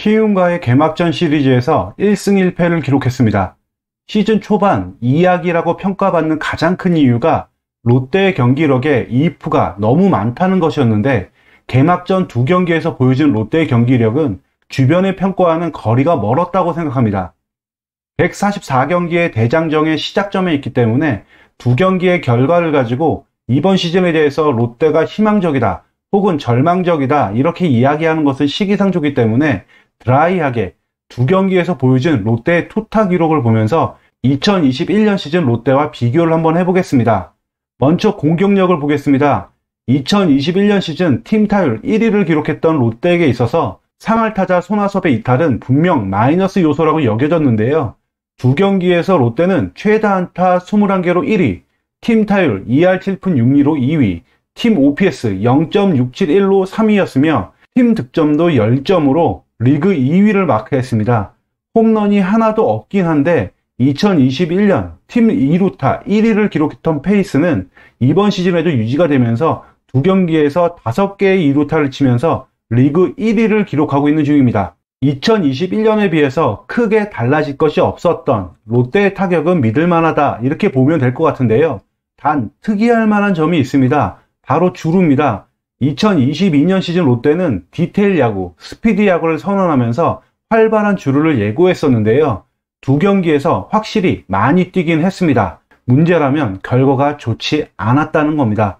키움과의 개막전 시리즈에서 1승 1패를 기록했습니다. 시즌 초반 2약이라고 평가받는 가장 큰 이유가 롯데의 경기력에 이프가 너무 많다는 것이었는데 개막전 두 경기에서 보여준 롯데의 경기력은 주변의 평가와는 거리가 멀었다고 생각합니다. 144경기의 대장정의 시작점에 있기 때문에 두 경기의 결과를 가지고 이번 시즌에 대해서 롯데가 희망적이다 혹은 절망적이다 이렇게 이야기하는 것은 시기상조기 때문에 드라이하게 두 경기에서 보여준 롯데의 투타 기록을 보면서 2021년 시즌 롯데와 비교를 한번 해보겠습니다. 먼저 공격력을 보겠습니다. 2021년 시즌 팀 타율 1위를 기록했던 롯데에게 있어서 상할 타자 손아섭의 이탈은 분명 마이너스 요소라고 여겨졌는데요. 두 경기에서 롯데는 최다 안타 21개로 1위, 팀 타율 2할 7푼 6리로 2위, 팀 OPS 0.671로 3위였으며 팀 득점도 10점으로 리그 2위를 마크했습니다. 홈런이 하나도 없긴 한데 2021년 팀 2루타 1위를 기록했던 페이스는 이번 시즌에도 유지가 되면서 두 경기에서 5개의 2루타를 치면서 리그 1위를 기록하고 있는 중입니다. 2021년에 비해서 크게 달라질 것이 없었던 롯데의 타격은 믿을만하다 이렇게 보면 될 것 같은데요. 단 특이할 만한 점이 있습니다. 바로 주루입니다. 2022년 시즌 롯데는 디테일 야구, 스피디 야구를 선언하면서 활발한 주루를 예고했었는데요. 두 경기에서 확실히 많이 뛰긴 했습니다. 문제라면 결과가 좋지 않았다는 겁니다.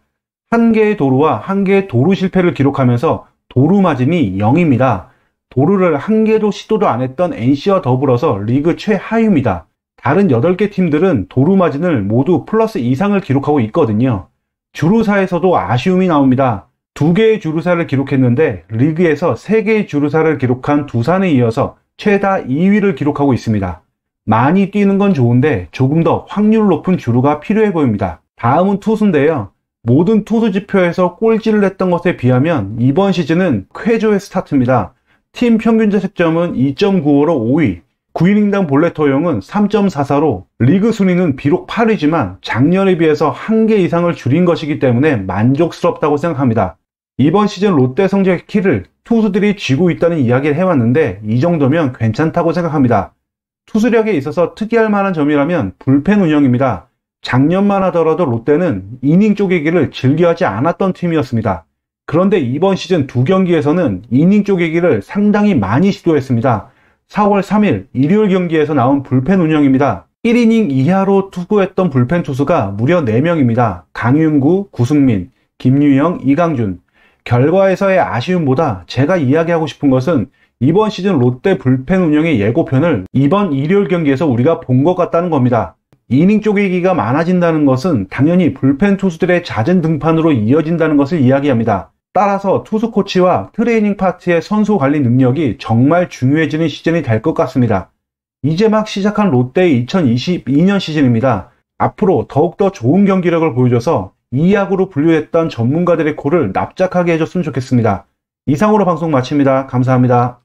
한 개의 도루와 한 개의 도루 실패를 기록하면서 도루 마진이 0입니다. 도루를 한 개도 시도도 안 했던 NC와 더불어서 리그 최하위입니다. 다른 8개 팀들은 도루 마진을 모두 플러스 이상을 기록하고 있거든요. 주루사에서도 아쉬움이 나옵니다. 두 개의 주루사를 기록했는데 리그에서 세 개의 주루사를 기록한 두산에 이어서 최다 2위를 기록하고 있습니다. 많이 뛰는 건 좋은데 조금 더 확률 높은 주루가 필요해 보입니다. 다음은 투수인데요. 모든 투수 지표에서 꼴찌를 했던 것에 비하면 이번 시즌은 쾌조의 스타트입니다. 팀 평균 자책점은 2.95로 5위, 9이닝당 볼넷 허용은 3.44로 리그 순위는 비록 8위지만 작년에 비해서 1개 이상을 줄인 것이기 때문에 만족스럽다고 생각합니다. 이번 시즌 롯데 성적의 키를 투수들이 쥐고 있다는 이야기를 해왔는데 이 정도면 괜찮다고 생각합니다. 투수력에 있어서 특이할 만한 점이라면 불펜 운영입니다. 작년만 하더라도 롯데는 이닝 쪼개기를 즐겨하지 않았던 팀이었습니다. 그런데 이번 시즌 두 경기에서는 이닝 쪼개기를 상당히 많이 시도했습니다. 4월 3일 일요일 경기에서 나온 불펜 운영입니다. 1이닝 이하로 투구했던 불펜 투수가 무려 4명입니다. 강윤구, 구승민, 김유영, 이강준, 결과에서의 아쉬움보다 제가 이야기하고 싶은 것은 이번 시즌 롯데 불펜 운영의 예고편을 이번 일요일 경기에서 우리가 본 것 같다는 겁니다. 이닝 쪼개기가 많아진다는 것은 당연히 불펜 투수들의 잦은 등판으로 이어진다는 것을 이야기합니다. 따라서 투수 코치와 트레이닝 파트의 선수 관리 능력이 정말 중요해지는 시즌이 될 것 같습니다. 이제 막 시작한 롯데의 2022년 시즌입니다. 앞으로 더욱더 좋은 경기력을 보여줘서 이 약으로 분류했던 전문가들의 코를 납작하게 해줬으면 좋겠습니다. 이상으로 방송 마칩니다. 감사합니다.